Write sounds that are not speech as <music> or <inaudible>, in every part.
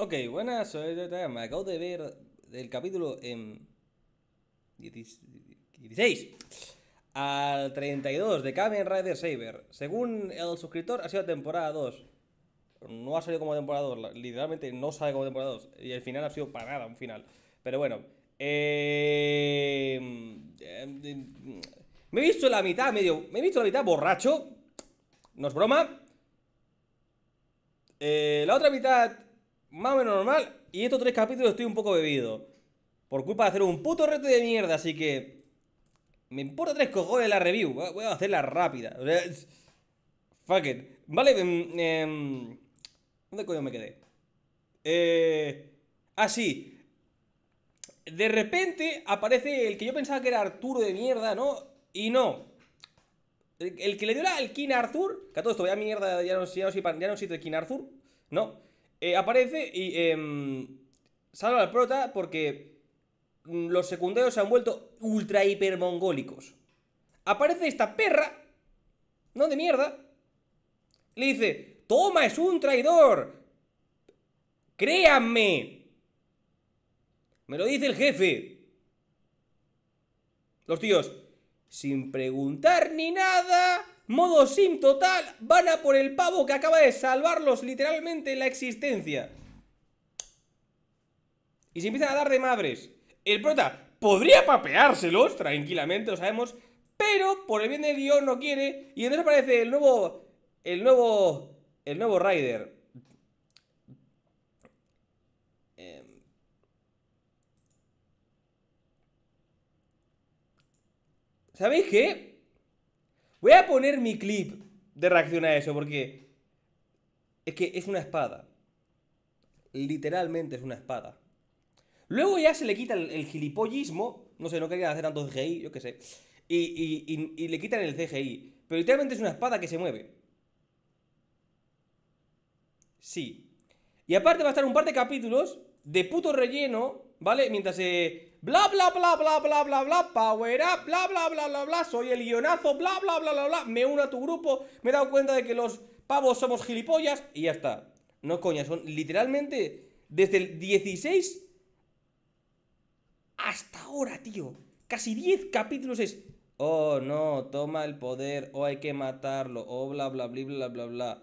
Ok, buenas, Me acabo de ver el capítulo en 16 al 32 de Kamen Rider Saber. Según el suscriptor, ha sido temporada 2. No ha salido como temporada 2, literalmente no sale como temporada 2. Y el final ha sido para nada un final. Pero bueno, em, em, em, me he visto la mitad medio. Me he visto la mitad borracho. No es broma. Eh, la otra mitad más o menos normal. Y estos tres capítulos estoy un poco bebido. Por culpa de hacer un puto reto de mierda, así que. Me importa tres cojones la review. Voy a hacerla rápida. Fuck it. Vale, eh, ¿dónde coño me quedé? Eh, ah, sí. De repente aparece el que yo pensaba que era Arturo de mierda, ¿no? Y no. El, que le dio la alquina a Arthur. Que a todo esto, vaya mierda, ya no, sé si ya no, ya King Arthur. No. Eh, aparece y em, salva al prota porque mm, los secundarios se han vuelto ultra hiper mongólicos. Aparece esta perra, no de mierda, le dice, toma, es un traidor, créanme. Me lo dice el jefe. Los tíos, sin preguntar ni nada, Modo sim total, van a por el pavo que acaba de salvarlos literalmente la existencia. Y se empiezan a dar de madres. El prota podría papeárselos tranquilamente, lo sabemos, pero por el bien del guión no quiere. Y entonces aparece el nuevo. El nuevo. El nuevo Rider. Em. ¿Sabéis qué? Voy a poner mi clip de reacción a eso porque es que es una espada. Literalmente es una espada. Luego ya se le quita el, gilipollismo. No sé, no quería hacer tanto CGI, yo qué sé. y le quitan el CGI. Pero literalmente es una espada que se mueve. Sí. Y aparte va a estar un par de capítulos de puto relleno, ¿vale? Mientras se Bla, bla, bla, bla, bla, bla, bla, power up, bla, bla, bla, bla, bla, soy el guionazo, bla, bla, bla, bla, bla, me uno a tu grupo, me he dado cuenta de que los pavos somos gilipollas y ya está. No coña, son literalmente desde el 16 hasta ahora, tío. Casi 10 capítulos es... Oh, no, toma el poder, o hay que matarlo, o bla, bla, bla, bla, bla, bla.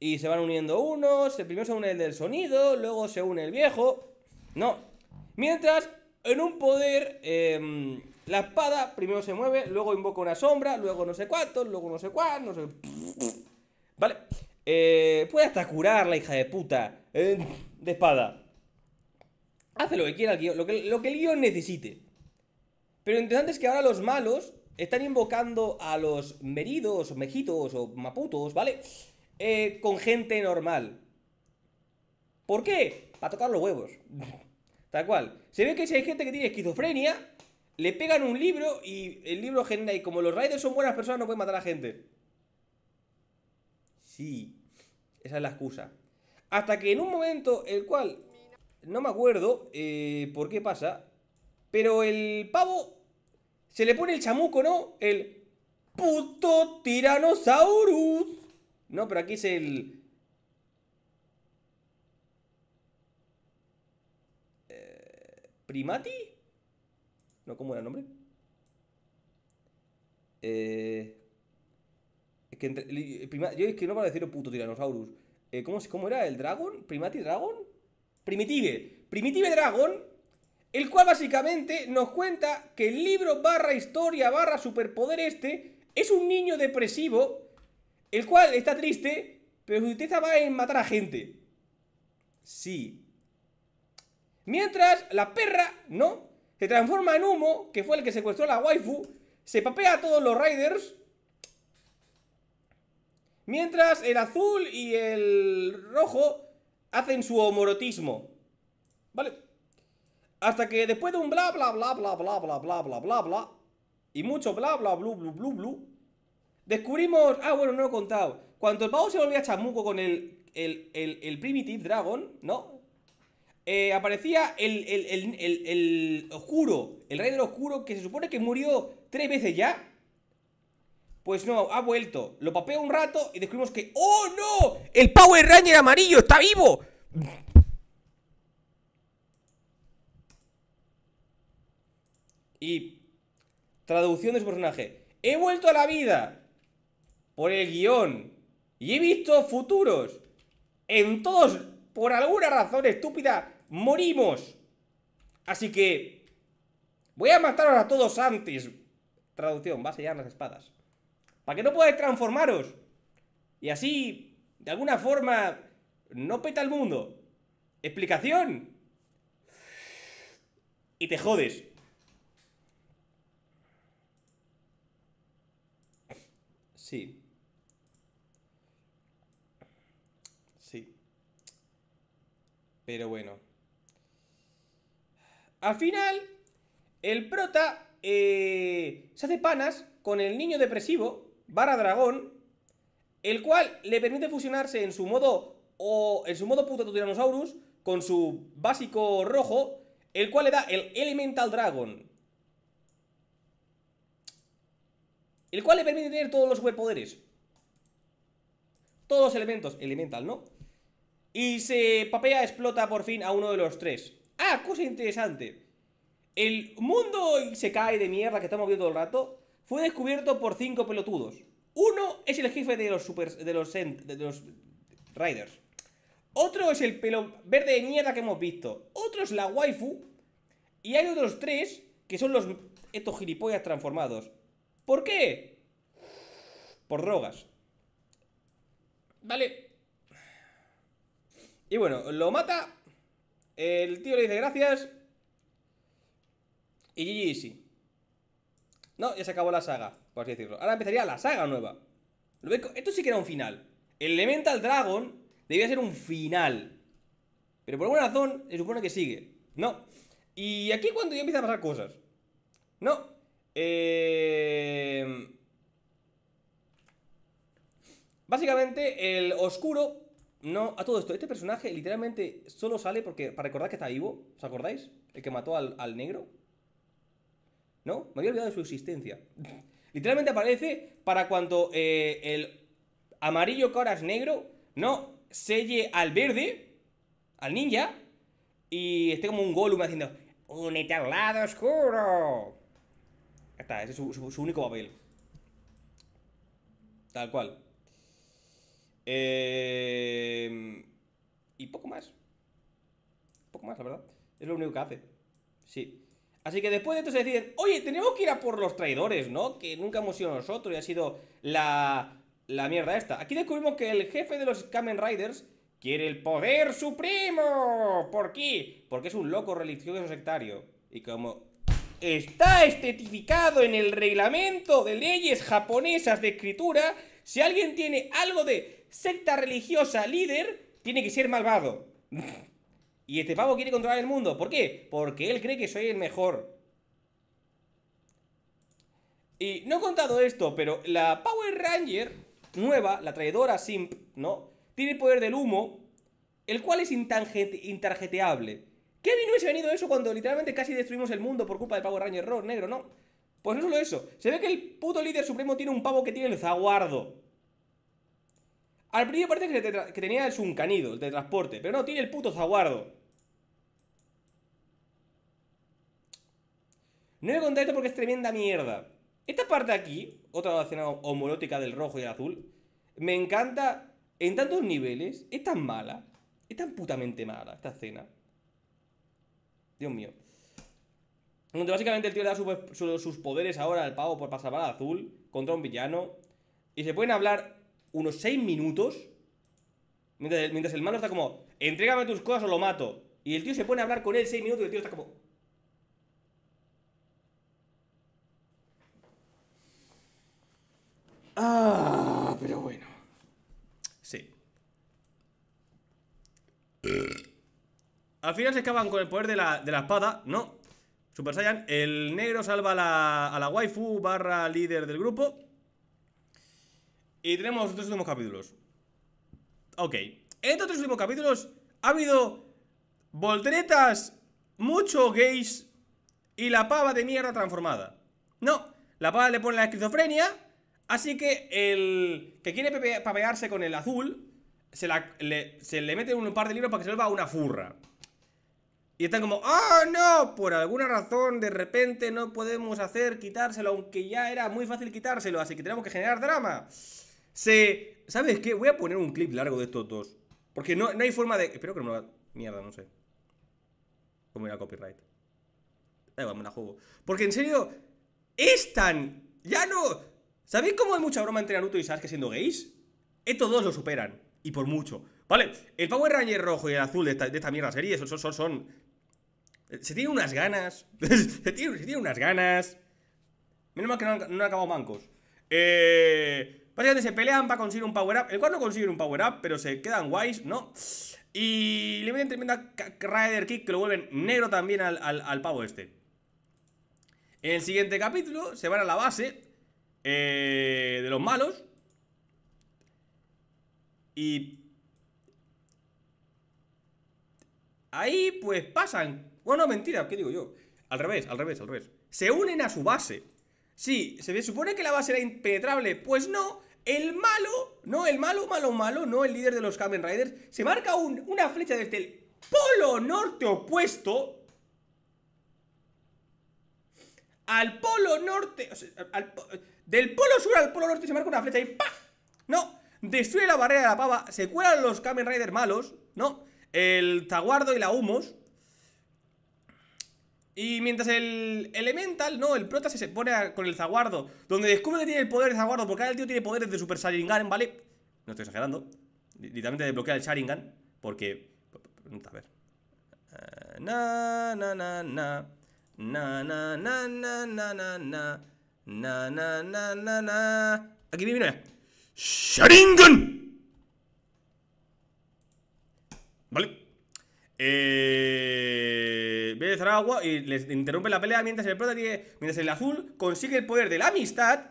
Y se van uniendo unos, el primero se une el del sonido, luego se une el viejo. No. Mientras en un poder, em, la espada primero se mueve, luego invoca una sombra, luego no sé cuánto, luego no sé cuál, no sé. <laughs> ¿Vale? Eh, puede hasta curar la hija de puta de espada. Hace lo que quiera el guión, lo que, el guión necesite. Pero lo interesante es que ahora los malos están invocando a los meridos, mejitos o maputos, ¿vale? Eh, con gente normal. ¿Por qué? Para tocar los huevos. <laughs> Tal cual. Se ve que si hay gente que tiene esquizofrenia, le pegan un libro y el libro genera. Y como los Raiders son buenas personas, no pueden matar a gente. Sí. Esa es la excusa. Hasta que en un momento, el cual. No me acuerdo eh, por qué pasa. Pero el pavo. Se le pone el chamuco, ¿no? El. Puto Tiranosaurus. No, pero aquí es el. Primati. No, ¿cómo era el nombre? Eh, que yo es que no a decir puto Tiranosaurus eh, ¿cómo, ¿Cómo era el Dragon? ¿Primati Dragon? Primitive. Primitive Dragon. El cual básicamente nos cuenta que el libro barra historia barra superpoder este es un niño depresivo. El cual está triste, pero su tristeza va en matar a gente. Sí, Mientras la perra, ¿no? Se transforma en humo, que fue el que secuestró a la waifu, se papea a todos los riders. Mientras el azul y el rojo hacen su homorotismo. ¿Vale? Hasta que después de un bla bla bla bla bla bla bla bla bla bla y mucho bla bla blu blu blu blu descubrimos, ah bueno no lo he contado, cuando el pavo se volvía chamuco con el, el, el, el Primitive Dragon, ¿no? Eh, aparecía el, el, el, el, oscuro, el rey del oscuro, que se supone que murió tres veces ya. Pues no, ha vuelto. Lo papea un rato y descubrimos que... ¡Oh, no! ¡El Power Ranger amarillo está vivo! Y... Traducción de su personaje. He vuelto a la vida. Por el guión. Y he visto futuros. En todos por alguna razón estúpida morimos. Así que... Voy a mataros a todos antes. Traducción, vas a sellar las espadas. Para que no podáis transformaros. Y así, de alguna forma, no peta el mundo. Explicación. Y te jodes. Sí. Sí. Pero bueno. Al final, el prota eh, se hace panas con el niño depresivo, barra Dragón, el cual le permite fusionarse en su modo o en su modo Tyrannosaurus con su básico rojo, el cual le da el Elemental Dragon. El cual le permite tener todos los superpoderes. Todos los elementos, elemental, ¿no? Y se papea, explota por fin a uno de los tres. Ah, cosa interesante. El mundo y se cae de mierda que estamos viendo todo el rato fue descubierto por cinco pelotudos. Uno es el jefe de los super, de los, Riders. Otro es el pelo verde de mierda que hemos visto. Otro es la waifu. Y hay otros tres que son los estos gilipollas transformados. ¿Por qué? Por drogas. Vale. Y bueno, lo mata el tío le dice gracias. Y GG sí. No, ya se acabó la saga, por así decirlo. Ahora empezaría la saga nueva. Esto sí que era un final. El Elemental Dragon debía ser un final. Pero por alguna razón se supone que sigue. No. Y aquí cuando ya empiezan a pasar cosas. No. Eh, básicamente el oscuro no, a todo esto, este personaje literalmente solo sale porque para recordar que está vivo, ¿os acordáis? El que mató al, negro. ¿No? Me había olvidado de su existencia. <laughs> literalmente aparece para cuando eh, el amarillo que es negro, ¿no? Selle al verde, al ninja, y esté como un golum haciendo ¡Únete al lado oscuro! está, ese es su único papel. Tal cual. Em, y poco más. Poco más, la verdad. Es lo único que hace. Sí. Así que después de esto se deciden, oye, tenemos que ir a por los traidores, ¿no? Que nunca hemos sido nosotros y ha sido la, la mierda esta. Aquí descubrimos que el jefe de los Kamen Riders quiere el poder supremo. ¿Por qué? Porque es un loco religioso sectario. Y como está estetificado en el reglamento de leyes japonesas de escritura, si alguien tiene algo de secta religiosa líder, tiene que ser malvado. <laughs> y este pavo quiere controlar el mundo. ¿Por qué? Porque él cree que soy el mejor. Y no he contado esto, pero la Power Ranger nueva, la traidora Simp, ¿no? Tiene el poder del humo, el cual es intarjeteable. ¿qué no hubiese venido eso cuando literalmente casi destruimos el mundo por culpa del Power Ranger negro, ¿no? Pues no solo eso, se ve que el puto líder supremo tiene un pavo que tiene el zaguardo. Al principio parece que, tenía el suncanido, el de transporte. Pero no, tiene el puto zaguardo. No voy a contar esto porque es tremenda mierda. Esta parte aquí, otra escena homolótica del rojo y el azul, me encanta en tantos niveles. Es tan mala. Es tan putamente mala esta escena. Dios mío. Donde básicamente el tío le da sus poderes ahora al pavo por pasar para azul contra un villano. Y se pueden hablar unos 6 minutos. Mientras el, mientras malo está como, entrégame tus cosas o lo mato. Y el tío se pone a hablar con él 6 minutos y el tío está como... Ah, pero bueno. Sí. Al final se acaban con el poder de la, de la espada, ¿no? Super Saiyan, el negro salva a la, a la waifu barra líder del grupo. Y tenemos los tres últimos capítulos. Ok. En estos últimos capítulos ha habido volteretas, mucho gays y la pava de mierda transformada. No, la pava le pone la esquizofrenia, así que el que quiere papearse con el azul, se, le, se mete un par de libros para que se vuelva una furra. Y están como, ¡ah, no! Por alguna razón, de repente no podemos hacer quitárselo, aunque ya era muy fácil quitárselo, así que tenemos que generar drama. Se... ¿Sabes qué? Voy a poner un clip largo de estos dos. Porque no, hay forma de... Espero que no me lo... Mierda, no sé. Como era copyright. Ahí igual, me la juego. Porque en serio... Es tan... Ya no... ¿Sabéis cómo hay mucha broma entre Naruto y Sasuke siendo gays? Estos dos lo superan. Y por mucho. ¿Vale? El Power Ranger rojo y el azul de esta, mierda serie son, son, Se tienen unas ganas. <laughs> se, tienen, unas ganas. Menos mal que no no han acabado mancos. Eh... Básicamente se pelean para conseguir un power-up. El cual no consigue un power-up, pero se quedan guays, ¿no? Y le meten tremenda Rider Kick que lo vuelven negro también al, al, pavo este. En el siguiente capítulo se van a la base eh, de los malos. Y... Ahí pues pasan... Bueno, mentira, ¿qué digo yo? Al revés, al revés, al revés. Se unen a su base. Sí, se supone que la base era impenetrable. Pues no, el malo, no, el malo, malo, malo, no el líder de los Kamen Riders, se marca una flecha desde el polo norte opuesto al polo norte, del polo sur al polo norte se marca una flecha y ¡pa! No, destruye la barrera de la pava, se cuelan los Kamen Riders malos, ¿no? El Taguardo y la Humos, y mientras el Elemental, no, el prota se pone con el Zaguardo Donde descubre que tiene el poder de Zaguardo Porque ahora el tío tiene poderes de Super Sharingan, ¿vale? No estoy exagerando Literalmente desbloquea el Sharingan Porque... A ver eh, Na, na, na, na Na, na, na, na, na, na Na, na, na, na, na, Aquí viene, mira Sharingan Vale Eh agua y les interrumpe la pelea mientras el mientras el azul consigue el poder de la amistad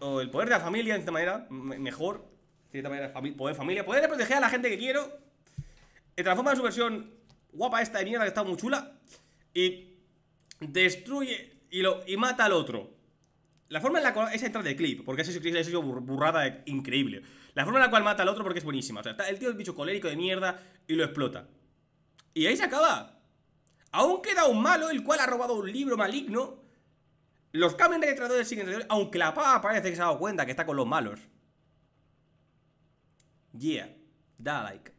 o el poder de la familia, de esta manera, mejor, de cierta manera, poder familia, poder de proteger a la gente que quiero. Y eh, transforma en su versión guapa esta de mierda que está muy chula y destruye y, lo, y mata al otro. La forma en la cual es entrar de clip, porque es burrada increíble. La forma en la cual mata al otro porque es buenísima. O sea, el tío es bicho colérico de mierda y lo explota. Y ahí se acaba. Aún queda un malo, el cual ha robado un libro maligno. Los cambian de siguen siguen aunque la papa parece que se ha dado cuenta que está con los malos. Yeah, da like.